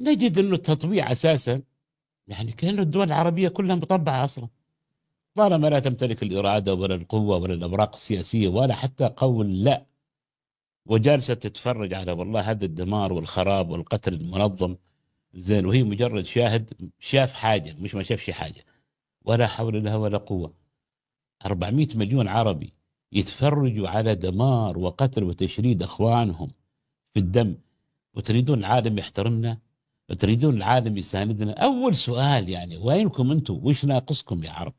نجد انه التطبيع اساسا يعني كان الدول العربيه كلها مطبعه اصلا طالما لا تمتلك الاراده ولا القوه ولا الاوراق السياسيه ولا حتى قول لا وجالسه تتفرج على والله هذا الدمار والخراب والقتل المنظم زين وهي مجرد شاهد شاف حاجه مش ما شافش حاجه ولا حول لها ولا قوه 400 مليون عربي يتفرجوا على دمار وقتل وتشريد اخوانهم في الدم وتريدون العالم يحترمنا تريدون العالم يساندنا اول سؤال يعني وينكم انتم وش ناقصكم يا عرب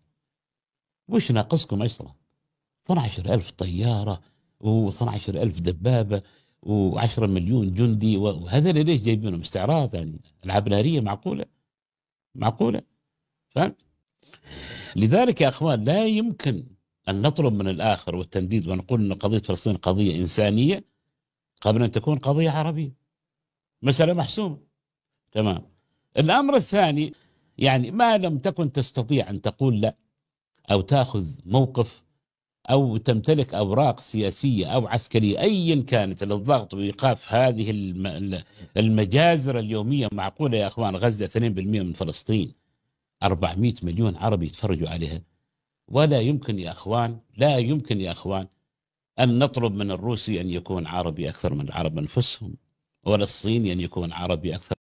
وش ناقصكم اصلا 12000 طياره و12000 دبابه و10 مليون جندي وهذا ليش جايبينهم استعراض يعني العاب ناريه معقوله معقوله فهمت لذلك يا اخوان لا يمكن ان نطلب من الاخر والتنديد ونقول ان قضيه فلسطين قضيه انسانيه قبل ان تكون قضيه عربيه مساله محسومه تمام الأمر الثاني يعني ما لم تكن تستطيع أن تقول لا أو تأخذ موقف أو تمتلك أوراق سياسية أو عسكرية أيا كانت للضغط وإيقاف هذه المجازر اليومية معقولة يا أخوان غزة 2% من فلسطين 400 مليون عربي يتفرجوا عليها ولا يمكن يا أخوان لا يمكن يا أخوان أن نطلب من الروسي أن يكون عربي أكثر من العرب أنفسهم ولا الصيني أن يكون عربي أكثر